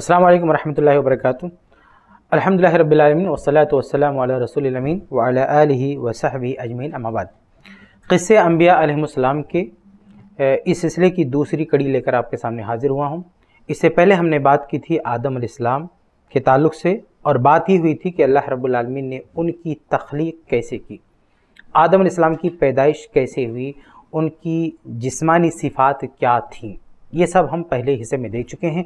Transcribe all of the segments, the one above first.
अस्सलाम वालेकुम रहमतुल्लाहि व बरकातुहू अल्हम्दुलिल्लाहि रब्बिल आलमीन वस्सलातु वस्सलामु अला रसूलिल अमीन व अला आलिहि व सहबी अजमीन अमाबाद क़स्से अंबिया अलैहिस्सलाम के इस सिलसिले की दूसरी कड़ी लेकर आपके सामने हाज़िर हुआ हूँ इससे पहले हमने बात की थी आदम अलैहिस्सलाम के ताल्लुक से और बात ही हुई थी कि अल्लाह रब्बुल आलमीन ने उनकी तख्लीक कैसे की आदम अलैहिस्सलाम की पैदाइश कैसे हुई उनकी जिस्मानी सिफात क्या थी ये सब हम पहले हिस्से में देख चुके हैं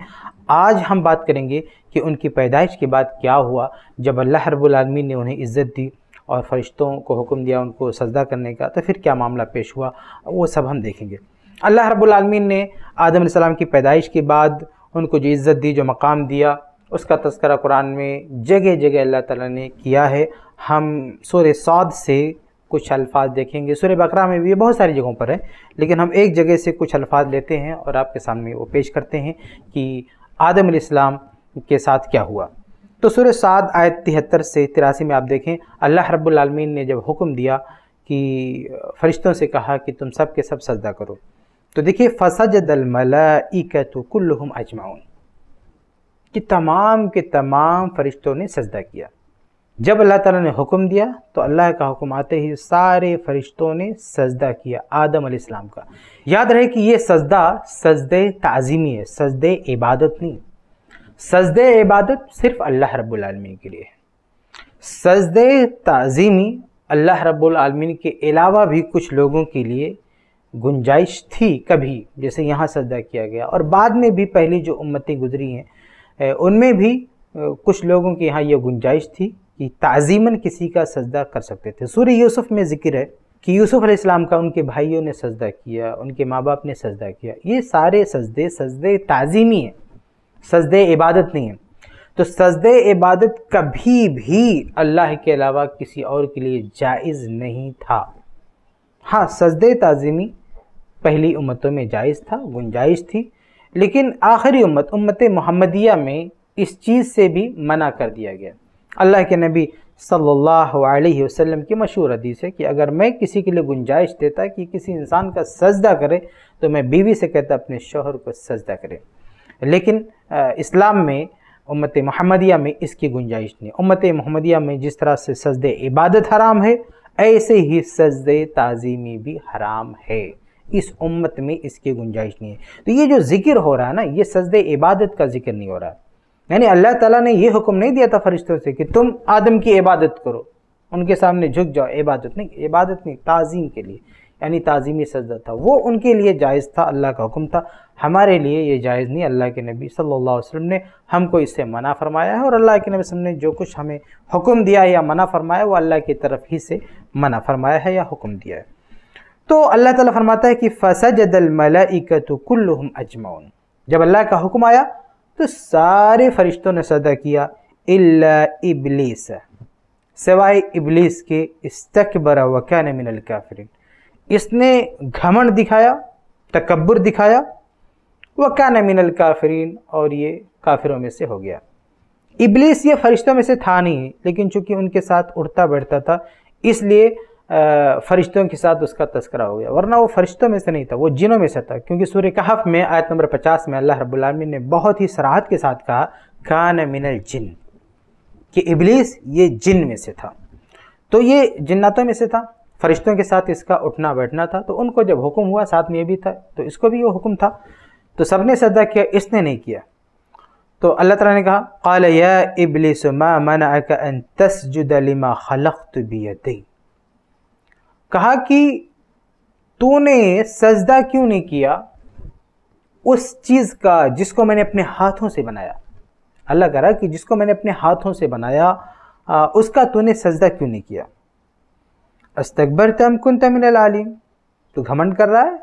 आज हम बात करेंगे कि उनकी पैदाइश के बाद क्या हुआ जब अल्लाह रब्लमी ने उन्हें इज़्ज़त दी और फरिश्तों को हुक्म दिया उनको सजदा करने का तो फिर क्या मामला पेश हुआ वो सब हम देखेंगे अल्लाह रब्लमीन ने आदम सलाम की पैदाइश के बाद उनको जो इज़्ज़त दी जो मकाम दिया उसका तस्करा कुरान में जगह जगह अल्लाह ताला ने किया है हम सोरे सौद से कुछ अल्फाज देखेंगे सूर्य बकरा में भी ये बहुत सारी जगहों पर है लेकिन हम एक जगह से कुछ अल्फाज लेते हैं और आपके सामने वो पेश करते हैं कि आदम इस्लाम के साथ क्या हुआ तो सूर्य सात आयत तिहत्तर से तिरासी में आप देखें अल्लाह रब्लमीन ने जब हुक्म दिया कि फरिश्तों से कहा कि तुम सब के सब सजदा करो तो देखिए फसज दलमलाकुल्लुम अजमाउन कि तमाम के तमाम फरिश्तों ने सजदा किया जब अल्लाह ताला ने हुक्म दिया तो अल्लाह का हुक्म आते ही सारे फरिश्तों ने सजदा किया आदम इस्लाम का याद रहे कि ये सजदा सजद तज़ीमी है सजद इबादत नहीं सजद इबादत सिर्फ अल्लाह रब्लमी के लिए है सजद तज़ीमी अल्लाह रब्लमीन के अलावा भी कुछ लोगों के लिए गुंजाइश थी कभी जैसे यहाँ सजदा किया गया और बाद में भी पहली जो उम्मतें गुजरी हैं उनमें भी कुछ लोगों के यहाँ यह गुंजाइश थी कि ताज़ीमन किसी का सजदा कर सकते थे सूर्य यूसुफ में ज़िक्र है कि यूसुफ अलैहिस्सलाम का उनके भाइयों ने सजदा किया उनके माँ बाप ने सजदा किया ये सारे सजदे सजदे ताज़ीमी हैं सजदे इबादत नहीं है तो सजदे इबादत कभी भी अल्लाह के अलावा किसी और के लिए जायज़ नहीं था हाँ सजदे ताज़ीमी पहली उम्मतों में जायज़ था गुंजाइश थी लेकिन आखिरी उम्मत उम्मत मोहम्मदिया में इस चीज़ से भी मना कर दिया गया अल्लाह के नबी सल्लल्लाहु अलैहि वसल्लम की मशहूर हदीस है कि अगर मैं किसी के लिए गुंजाइश देता कि किसी इंसान का सजदा करे तो मैं बीवी से कहता अपने शोहर को सजदा करे लेकिन इस्लाम में उम्मत महमदिया में इसकी गुंजाइश नहीं उम्मत महमदिया में जिस तरह से सजद इबादत हराम है ऐसे ही सजद ताज़ीमी भी हराम है इस उम्मत में इसकी गुंजाइश नहीं है तो ये जो जिक्र हो रहा है ना ये सजद इबादत का जिक्र नहीं हो रहा है यानी अल्लाह ताला ने यह हुक्म नहीं दिया था फरिश्तों से कि तुम आदम की इबादत करो उनके सामने झुक जाओ इबादत नहीं इबादत नहीं ताज़ीम के लिए यानी ताज़ीमी सजदा था वो उनके लिए जायज़ था अल्लाह का हुक्म था हमारे लिए ये जायज़ नहीं अल्लाह के नबी सल्लल्लाहु अलैहि वसल्लम ने हमको इससे मना फरमाया है और अल्लाह के नबी ने जो कुछ हमें हुक्म दिया या मना फरमाया वो अल्लाह की तरफ ही से मना फरमाया है या हुक्म दिया है तो अल्लाह ताला फरमाता है कि फ़सजदल मलाइकतु कुल्लुहुम अजमाउन जब अल्लाह का हुक्म आया तो सारे फरिश्तों ने सदा किया इल्ला इबलीस सिवाय इबलीस के इस्तकबर वकान मिनल काफिरिन इसने घमंड दिखाया तकबर दिखाया वकान मिनल काफिरिन और ये काफिरों में से हो गया इबलीस ये फरिश्तों में से था नहीं लेकिन चूंकि उनके साथ उड़ता बैठता था इसलिए फरिश्तों के साथ उसका तस्करा हो गया वरना वो फरिश्तों में से नहीं था वो जिनों में से था क्योंकि सूर्य कहफ में आयत नंबर 50 में अल्लाह रब्लमिन ने बहुत ही सराहत के साथ कहा कान मिनल जिन कि इबलीस ये जिन में से था तो ये जिन्नातों में से था फरिश्तों के साथ इसका उठना बैठना था तो उनको जब हुक्म हुआ साथ में ये भी था तो इसको भी ये हुक्म था तो सबने सदा किया इसने नहीं किया तो अल्लाह तला ने कहा काल या इबलीस मा मना तस्जुद लिमा खलख्त बियदी कहा कि तूने सजदा क्यों नहीं किया उस चीज़ का जिसको मैंने अपने हाथों से बनाया अल्लाह करा कि जिसको मैंने अपने हाथों से बनाया आ, उसका तूने सजदा क्यों नहीं किया अस्तकबर तम कुन तमिन आलिम तो घमंड कर रहा है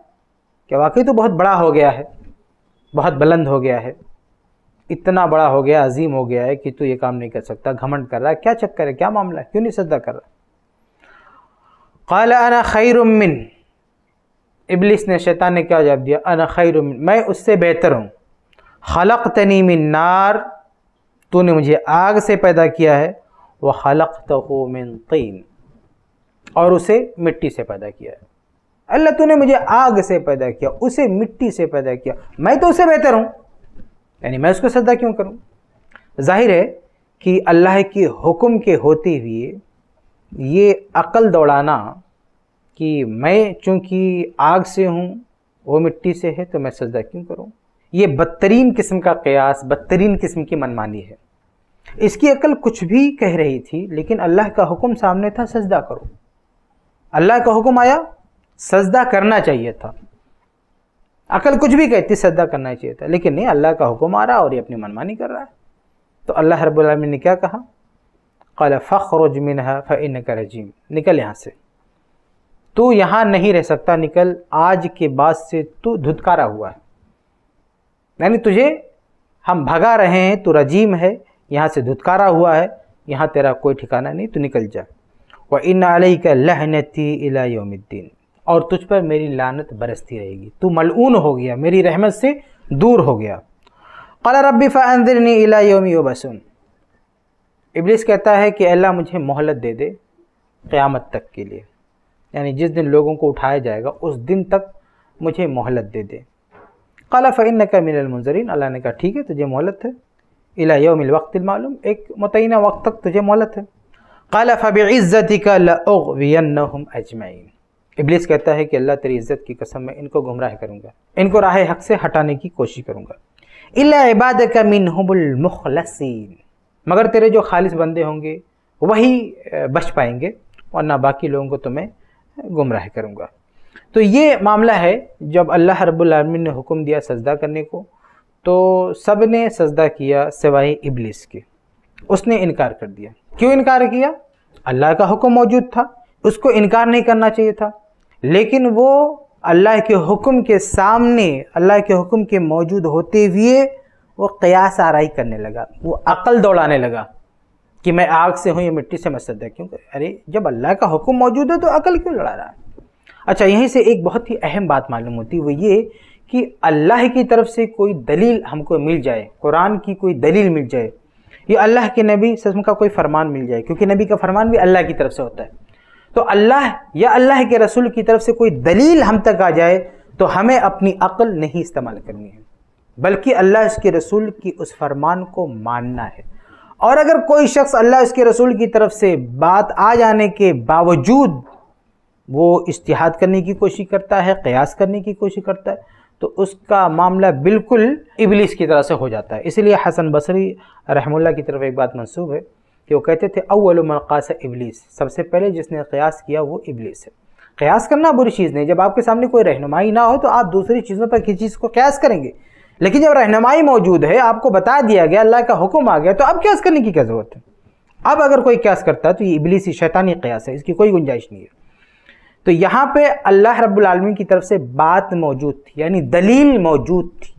क्या वाकई तो बहुत बड़ा हो गया है बहुत बुलंद हो गया है इतना बड़ा हो गया अजीम हो गया है कि तू ये काम नहीं कर सकता घमंड कर रहा है क्या चक्कर है क्या मामला है क्यों नहीं सजदा कर रहा कल अना खैरमिन इबलिस ने शैतान ने क्या जवाब दिया अना खैरुमिन मैं उससे बेहतर हूँ खलक तनीमिन नार तूने मुझे आग से पैदा किया है वह खलक तोमिन तीन और उसे मिट्टी से पैदा किया है अल्लाह तूने मुझे आग से पैदा किया उसे मिट्टी से पैदा किया मैं तो उससे बेहतर हूँ यानी मैं उसको सदा क्यों करूँ जाहिर है कि अल्लाह के हुक्म के होते हुए ये अकल दौड़ाना कि मैं चूंकि आग से हूँ वो मिट्टी से है तो मैं सजदा क्यों करूँ ये बदतरीन किस्म का कयास बदतरीन किस्म की मनमानी है इसकी अकल कुछ भी कह रही थी लेकिन अल्लाह का हुक्म सामने था सजदा करो अल्लाह का हुक्म आया सजदा करना चाहिए था अकल कुछ भी कहती सजदा करना चाहिए था लेकिन नहीं अल्लाह का हुक्म आ रहा और ये अपनी मनमानी कर रहा है तो अल्लाह रब्बुल ने क्या कहा कल फ़खरज है फ़िन का रजीम निकल यहाँ से तू यहाँ नहीं रह सकता निकल आज के बाद से तू धुतकारा हुआ है यानी तुझे हम भगा रहे हैं तू रजीम है यहाँ से धुतकारा हुआ है यहाँ तेरा कोई ठिकाना नहीं तू निकल जा व इन आलई का लहनती इला योमुद्दीन और तुझ पर मेरी लानत बरसती रहेगी तू मलून हो गया मेरी रहमत से दूर हो गया कला रबी फ़ानदरनी इला योम बसुन इब्लिस कहता है कि अल्लाह मुझे मोहलत दे दे क़्यामत तक के लिए यानी जिस दिन लोगों को उठाया जाएगा उस दिन तक मुझे मोहलत दे दे काला फ़ैन का कहा अल्लाह ने कहा ठीक है तुझे मोहलत है इला योमिल वक्त मालूम एक मुतना वक्त तक तुझे मोहलत है काला फ़ब इज़्ज़ती का अजमैन कहता है कि अल्लाह तेरी इज़्ज़त की कसम मैं इनको गुमराह करूँगा इनको राह हक से हटाने की कोशिश करूँगा इला इबाद का मिनहबुलमखलसिन मगर तेरे जो खालिस बंदे होंगे वही बच पाएंगे और ना बाकी लोगों को तो मैं गुमराह करूँगा तो ये मामला है जब अल्लाह रब्लमिन ने हुक्म दिया सजदा करने को तो सब ने सजदा किया सिवाय इबलिस के उसने इनकार कर दिया क्यों इनकार किया अल्लाह का हुक्म मौजूद था उसको इनकार नहीं करना चाहिए था लेकिन वो अल्लाह के हुक्म के सामने अल्लाह के हुक्म के मौजूद होते हुए वो कयास आराई करने लगा वो अकल दौड़ाने लगा कि मैं आग से हूँ या मिट्टी से मैं है क्यों अरे जब अल्लाह का हुक्म मौजूद है तो अकल क्यों लड़ा रहा है अच्छा यहीं से एक बहुत ही अहम बात मालूम होती वो ये कि अल्लाह की तरफ से कोई दलील हमको मिल जाए कुरान की कोई दलील मिल जाए या अल्लाह के नबी सस्म का कोई फरमान मिल जाए क्योंकि नबी का फरमान भी अल्लाह की तरफ से होता है तो अल्लाह या अल्लाह के रसूल की तरफ से कोई दलील हम तक आ जाए तो हमें अपनी अकल नहीं इस्तेमाल करनी है बल्कि अल्लाह इसके रसूल की उस फरमान को मानना है और अगर कोई शख्स अल्लाह इसके रसूल की तरफ से बात आ जाने के बावजूद वो इश्तहाद करने की कोशिश करता है क़यास करने की कोशिश करता है तो उसका मामला बिल्कुल इबलिस की तरह से हो जाता है इसलिए हसन बसरी रहमुल्ला की तरफ एक बात मनसूब है कि वो कहते थे अव्वल इबलीस सबसे पहले जिसने क़यास किया वो इबलीस है क़यास करना बुरी चीज़ नहीं जब आपके सामने कोई रहनुमाई ना हो तो आप दूसरी चीज़ों पर किसी चीज़ को क़यास करेंगे लेकिन जब रहनमाई मौजूद है आपको बता दिया गया अल्लाह का हुक्म आ गया तो अब क्यास करने की क्या ज़रूरत है अब अगर कोई क्यास करता है तो ये इबली शैतानी क्यास है इसकी कोई गुंजाइश नहीं है तो यहाँ पे अल्लाह रब्लम की तरफ से बात मौजूद थी यानी दलील मौजूद थी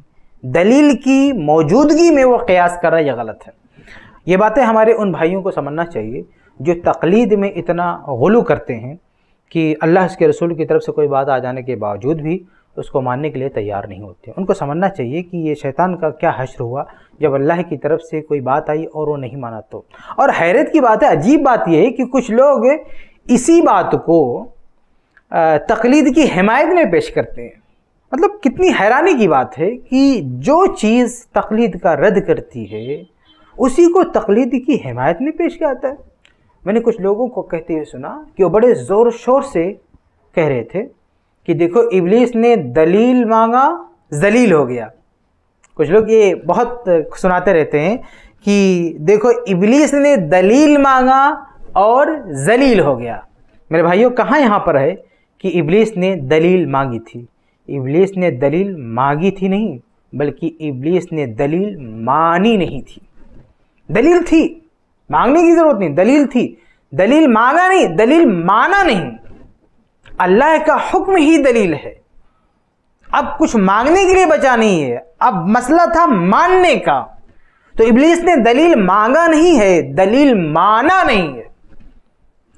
दलील की मौजूदगी में वो क्यास कर रहा है यह गलत है ये बातें हमारे उन भाइयों को समझना चाहिए जो तकलीद में इतना गलू करते हैं कि अल्लाह उसके रसूल की तरफ से कोई बात आ जाने के बावजूद भी तो उसको मानने के लिए तैयार नहीं होते उनको समझना चाहिए कि ये शैतान का क्या हश्र हुआ जब अल्लाह की तरफ से कोई बात आई और वो नहीं माना तो और हैरत की बात है अजीब बात यह है कि कुछ लोग इसी बात को तकलीद की हमायत में पेश करते हैं मतलब कितनी हैरानी की बात है कि जो चीज़ तकलीद का रद्द करती है उसी को तकलीद की हमायत में पेश किया जाता है मैंने कुछ लोगों को कहते हुए सुना कि वो बड़े ज़ोर शोर से कह रहे थे कि देखो इबलीस ने दलील मांगा जलील हो गया कुछ लोग ये बहुत सुनाते रहते हैं कि देखो इबलीस ने दलील मांगा और जलील हो गया मेरे भाइयों कहाँ यहाँ पर है कि इबलीस ने दलील मांगी थी इबलीस ने दलील मांगी थी नहीं बल्कि इबलीस ने दलील मानी नहीं थी दलील थी मांगने की ज़रूरत नहीं दलील थी दलील मांगा नहीं दलील माना नहीं अल्लाह का हुक्म ही दलील है अब कुछ मांगने के लिए बचा नहीं है अब मसला था मानने का तो इबलीस ने दलील मांगा नहीं है दलील माना नहीं है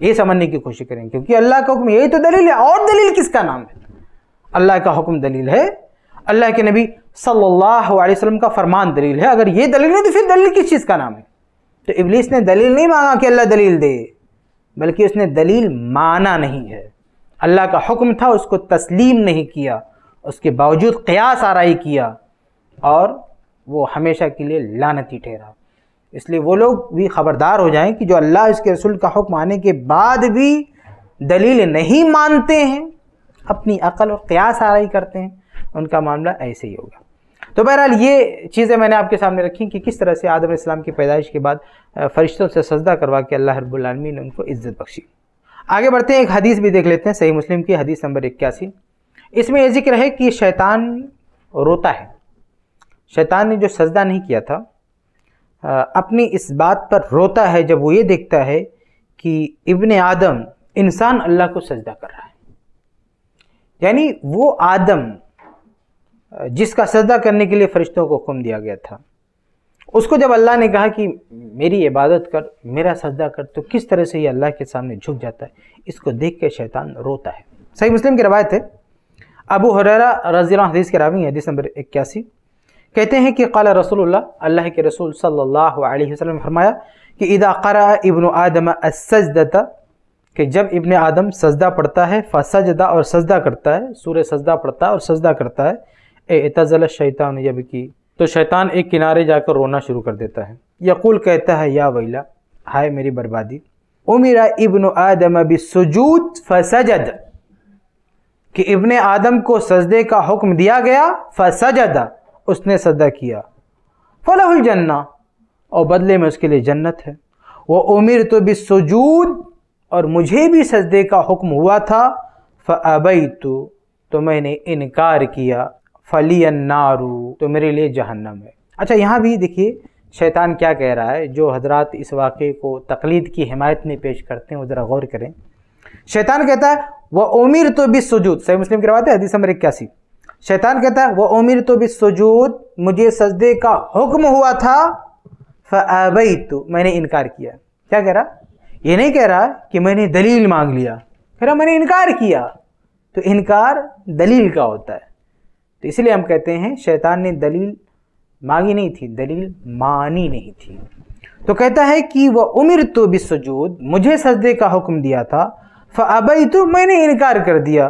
ये समझने की कोशिश करें क्योंकि अल्लाह का हुक्म यही तो दलील है और दलील किसका नाम है अल्लाह का हुक्म दलील है अल्लाह के नबी सल्लल्लाहु अलैहि वसल्लम का फरमान दलील है अगर ये दलील है तो फिर दलील किस चीज़ का नाम है तो इबलीस ने दलील नहीं मांगा कि अल्लाह दलील दे बल्कि उसने दलील माना नहीं है अल्लाह का हुक्म था उसको तस्लीम नहीं किया उसके बावजूद क्यास आरई किया और वो हमेशा के लिए लानती ठहरा इसलिए वो लोग भी ख़बरदार हो जाएं कि जो अल्लाह इसके रसूल का हुक्म आने के बाद भी दलील नहीं मानते हैं अपनी अकल और क्यास आरई करते हैं उनका मामला ऐसे ही होगा तो बहरहाल ये चीज़ें मैंने आपके सामने रखी कि किस तरह से आदम इस्लाम की पैदाइश के बाद फरिश्तों से सजदा करवा के अल्लाह रब्बुल ने उनको इज़्ज़त बख्शी आगे बढ़ते हैं एक हदीस भी देख लेते हैं सही मुस्लिम की हदीस नंबर इक्यासी इसमें यह जिक्र है कि शैतान रोता है शैतान ने जो सजदा नहीं किया था अपनी इस बात पर रोता है जब वो ये देखता है कि इब्ने आदम इंसान अल्लाह को सजदा कर रहा है यानी वो आदम जिसका सजदा करने के लिए फरिश्तों को हुक्म दिया गया था उसको जब अल्लाह ने कहा कि मेरी इबादत कर मेरा सजदा कर तो किस तरह से ये अल्लाह के सामने झुक जाता है इसको देख के शैतान रोता है सही मुस्लिम की रवायत है अबू हरेरा रजी हदीस के रावी हदीस नंबर इक्यासी कहते हैं कि कला रसूलुल्लाह अल्लाह के रसूल सल्लल्लाहु अलैहि वसल्लम ने फरमाया कि इदा करा इब्न आदम असजदता कि जब इब्न आदम सजदा पढ़ता है फसजदा और सजदा करता है सूर्य सजदा पढ़ता है और सजदा करता है ए तजल शैतान जबकि तो शैतान एक किनारे जाकर रोना शुरू कर देता है यकुल कहता है या वैला हाय मेरी बर्बादी उमिरा इब्न आदम बिसजूद फसजद कि इब्न आदम को सजदे का हुक्म दिया गया फसजदा उसने सजदा किया फलाहुल जन्ना और बदले में उसके लिए जन्नत है वह उमिर तो सजूद और मुझे भी सजदे का हुक्म हुआ था फ़बई तो मैंने इनकार किया फली अन्नारू तो मेरे लिए जहन्नम है अच्छा यहाँ भी देखिए शैतान क्या कह रहा है जो हजरत इस वाक़े को तकलीद की हिमायत में पेश करते हैं वो ज़रा गौर करें शैतान कहता है वह उमिर तो भी सजूद सही मुस्लिम की रवात है हदीस नंबर इक्यासी शैतान कहता है वह उमिर तो भी सजूद मुझे सजदे का हुक्म हुआ था फ़ाबई तो मैंने इनकार किया क्या कह रहा ये नहीं कह रहा कि मैंने दलील मांग लिया कह रहा मैंने इनकार किया तो इनकार दलील का होता है तो इसलिए हम कहते हैं शैतान ने दलील मांगी नहीं थी दलील मानी नहीं थी तो कहता है कि वह उम्र तो बिसजूद मुझे सजदे का हुक्म दिया था फ़बई तो मैंने इनकार कर दिया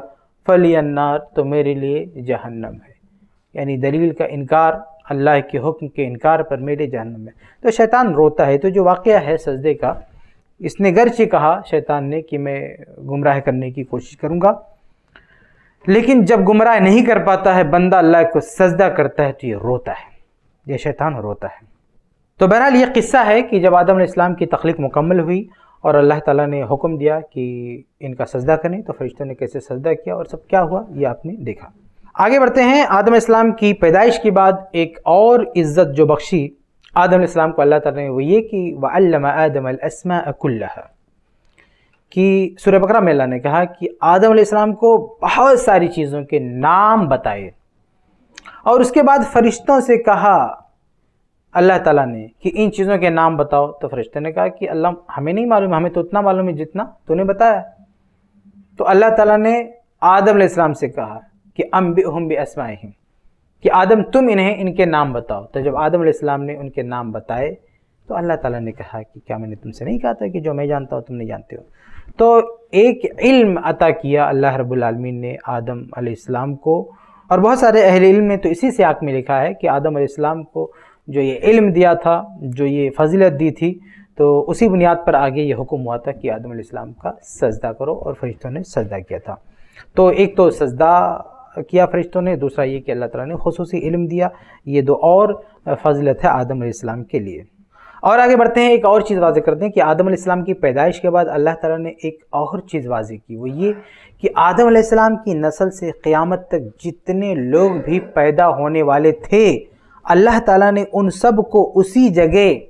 फली अन्नार तो मेरे लिए जहन्नम है यानी दलील का इनकार अल्लाह के हुक्म के इनकार पर मेरे जहन्नम है तो शैतान रोता है तो जो वाक़ है सजदे का इसने गर्चे कहा शैतान ने कि मैं गुमराह करने की कोशिश करूँगा लेकिन जब गुमराह नहीं कर पाता है बंदा अल्लाह को सजदा करता है तो ये रोता है ये शैतान रोता है तो बहरहाल ये किस्सा है कि जब आदम इस्लाम की तख्लीक मुकम्मल हुई और अल्लाह ताला ने हुक्म दिया कि इनका सजदा करें तो फरिश्तों ने कैसे सजदा किया और सब क्या हुआ ये आपने देखा आगे बढ़ते हैं आदम इस्लाम की पैदाइश के बाद एक और इज़्ज़त जो बख्शी आदम इस्लाम को अल्लाह ताला ने वो ये कि वह आदम अकुल्ला कि सूर्य बकरा मेला ने कहा कि आदम आदम्लाम को बहुत सारी चीज़ों के नाम बताए और उसके बाद फरिश्तों से कहा अल्लाह ताला ने कि इन चीज़ों के नाम बताओ तो फरिश्ते ने कहा कि अल्लाह हमें नहीं मालूम हमें तो उतना मालूम है जितना तूने बताया तो अल्लाह ताला ने आदम इस्लाम से कहा कि अम्बि हम बि असमाहिम कि आदम तुम इन्हें इनके नाम बताओ तो जब आदम आदम्लाम ने उनके नाम बताए तो अल्लाह ताला ने कहा कि क्या मैंने तुमसे नहीं कहा था कि जो मैं जानता हूँ तुम नहीं जानते हो तो एक इल्म अता किया अल्लाह रबालमीन ने आदम आसमाम को और बहुत सारे अहल इल्म ने तो इसी से आँख में लिखा है कि आदम आसमाम को जो ये इल्म दिया था जो ये फजीलत दी थी तो उसी बुनियाद पर आगे ये हुक्म हुआ था कि आदम आसमाम का सजदा करो और फरिश्तों ने सजदा किया था तो एक तो सजदा किया फरिश्तों ने दूसरा ये कि अल्लाह ताला ने खसूस इल्म दिया ये दो और फजलत है आदम आसमाम के लिए और आगे बढ़ते हैं एक और चीज़ वाजे करते हैं कि आदम इस्लाम की पैदाइश के बाद अल्लाह ताला ने एक और चीज़ वाजे की वो ये कि आदम इस्लाम की नस्ल से क़्यामत तक जितने लोग भी पैदा होने वाले थे अल्लाह ताला ने उन सब को उसी जगह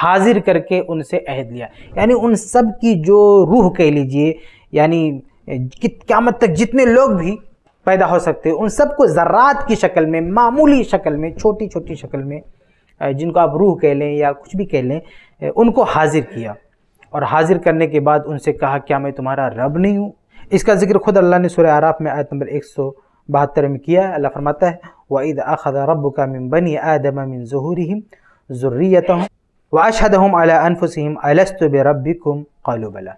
हाजिर करके उनसे अहद लिया यानी उन सब की जो रूह कह लीजिए यानी क़्यामत तक जितने लोग भी पैदा हो सकते उन सबको ज़रात की शक्ल में मामूली शक्ल में छोटी छोटी शक्ल में जिनको आप रूह कह लें या कुछ भी कह लें उनको हाजिर किया और हाजिर करने के बाद उनसे कहा क्या मैं तुम्हारा रब नहीं हूँ इसका जिक्र खुद अल्लाह ने सुरह आराफ में आयत नंबर एक सौ बहत्तर में किया है अल्लाह फरमाता है वईद अखद रब का मिन बनी आदम मिन जहूरम ज़ुर्रियत वाशदम अनफुसम अलस्त रबिकुम कलुबला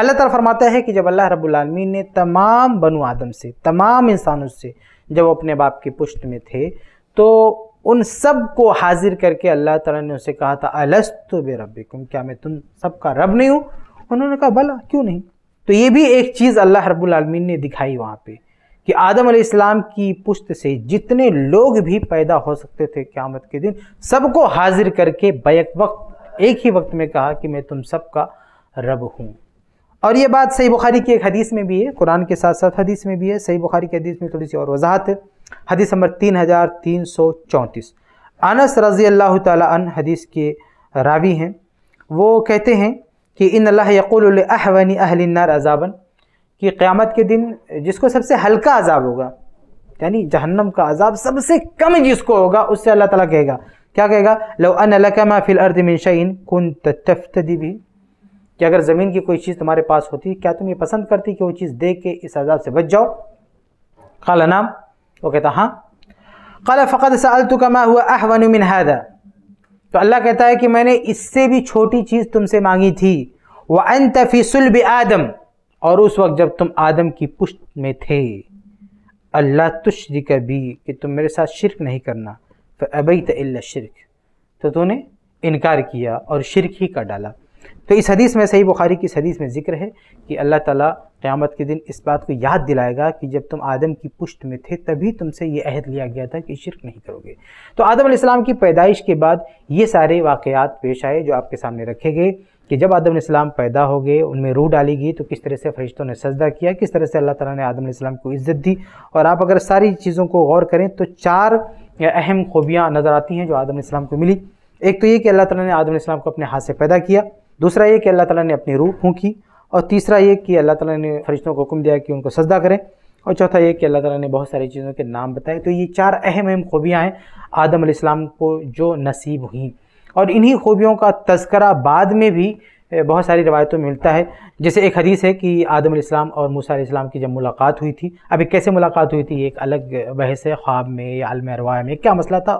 अल्लाह ताला फरमाता है कि जब अल्लाह रब्लमीन ने तमाम बनु आदम से तमाम इंसानों से जब अपने बाप की पुश्त में थे तो उन सब को हाजिर करके अल्लाह ताला ने उसे कहा था अलस्त बे रब क्या मैं तुम सबका रब नहीं हूँ उन्होंने कहा भला क्यों नहीं तो ये भी एक चीज़ अल्लाह रबालमीन ने दिखाई वहाँ पे कि आदम इस्लाम की पुश्त से जितने लोग भी पैदा हो सकते थे क़्यामत के दिन सबको हाजिर करके बैक वक्त एक ही वक्त में कहा कि मैं तुम सबका रब हूँ और ये बात सही बुखारी की एक हदीस में भी है कुरान के साथ साथ हदीस में भी है सही बुखारी की हदीस में थोड़ी सी और वजाहत है हदीस नंबर तीन हज़ार तीन सौ चौंतीस अनस रज़ी अल्लाह तन हदीस के रावी हैं वो कहते हैं कि इन अल्लाह यक़ुलहवनी अहलिनार अजाबन कि क़्यामत के दिन जिसको सबसे हल्का अजाब होगा यानी जहन्नम का अजाब सबसे कम जिसको होगा उससे अल्लाह ताला कहेगा क्या कहेगा लो अन फ़िल अर्द मिनशाइन कुन तफ्तदी भी कि अगर ज़मीन की कोई चीज़ तुम्हारे पास होती क्या तुम ये पसंद करती कि वो चीज़ देख के इस अजाब से बच जाओ खाला नाम वो कहता हाँ कल फ़कत साल तो कमा हुआ अहवन मिन हैदा तो अल्लाह कहता है कि मैंने इससे भी छोटी चीज़ तुमसे मांगी थी व अन तफ़ीसुल्ब आदम और उस वक्त जब तुम आदम की पुष्ट में थे अल्लाह तुश्री कभी कि तुम मेरे साथ शिरक नहीं करना फिर अबई तो शिरक तो तूने इनकार किया और शिरक ही कर डाला तो इस हदीस में सही बुखारी की इस हदीस में जिक्र है कि अल्लाह ताला क़्यामत के दिन इस बात को याद दिलाएगा कि जब तुम आदम की पुष्ट में थे तभी तुमसे ये अहद लिया गया था कि शिरक नहीं करोगे तो आदम आदम की पैदाइश के बाद ये सारे वाक़ात पेश आए जो आपके सामने रखे गए कि जब आदम पैदा हो गए उनमें रूह डाली गई तो किस तरह से फरिश्तों ने सजदा किया किस तरह से अल्लाह ताला ने आदम को इज़्ज़त दी और आप अगर सारी चीज़ों को गौर करें तो चार अहम खूबियाँ नज़र आती हैं जो आदम को मिली एक तो ये कि अल्लाह ताला ने आदम को अपने हाथ से पैदा किया दूसरा ये कि अल्लाह ताला ने अपनी रूह फूकी और तीसरा ये कि अल्लाह ताला ने फरिश्तों को हुक्म दिया कि उनको सजदा करें और चौथा ये कि अल्लाह ताला ने बहुत सारी चीज़ों के नाम बताए तो ये चार अहम अहम खूबियाँ हैं आदम इस्लाम को जो नसीब हुई और इन्हीं खूबियों का तस्करा बाद में भी बहुत सारी रवायतों में मिलता है जैसे एक हदीस है कि आदम इस्लाम और मूसा इस्लाम की जब मुलाकात हुई थी अभी कैसे मुलाकात हुई थी एक अलग बहस है ख्वाब में या आलम रवा में क्या मसला था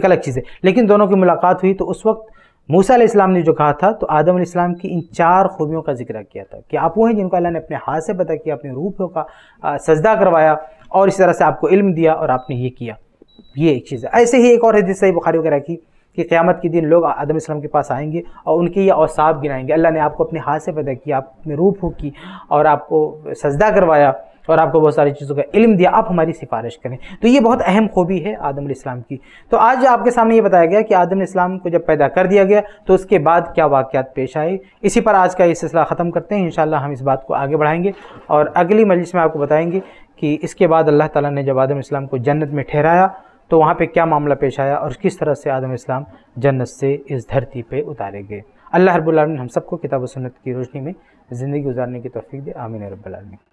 एक अलग चीज़ है लेकिन दोनों की मुलाकात हुई तो उस वक्त मूसा इस्लाम ने जो कहा था तो आदम इस्लाम की इन चार खूबियों का जिक्र किया था कि आप वो हैं जिनको अल्लाह ने अपने हाथ से पता किया अपने रूपों का सजदा करवाया और इस तरह से आपको इल्म दिया और आपने ये किया ये एक चीज़ है ऐसे ही एक और हदीस सही बुखारी वगैरह की कि क़्यामत के दिन लोग आदम इस्लाम के पास आएंगे और उनके ये औसाब गिनाएंगे अल्लाह ने आपको अपने हाथ से पैदा किया आप अपने रूप हो की और आपको सजदा करवाया और आपको बहुत सारी चीज़ों का इल्म दिया आप हमारी सिफारिश करें तो ये बहुत अहम खूबी है आदम इस्लाम की तो आज आपके सामने ये बताया गया कि आदम इस्लाम को जब पैदा कर दिया गया तो उसके बाद क्या वाक़ात पेश आए इसी पर आज का ये सिलसिला ख़त्म करते हैं इन हम इस बात को आगे बढ़ाएंगे और अगली मजलिस में आपको बताएंगे कि इसके बाद अल्लाह ताली ने जब आदम इस्लाम को जन्नत में ठहराया तो वहाँ पर क्या मामला पेश आया और किस तरह से आदम इस्लाम जन्नत से इस धरती पर उतारे गए अल्लाह रब्बुल हम सबको किताब सन्नत की रोशनी में ज़िंदगी गुजारने की तोफ़ी दे आमीन रब्बुल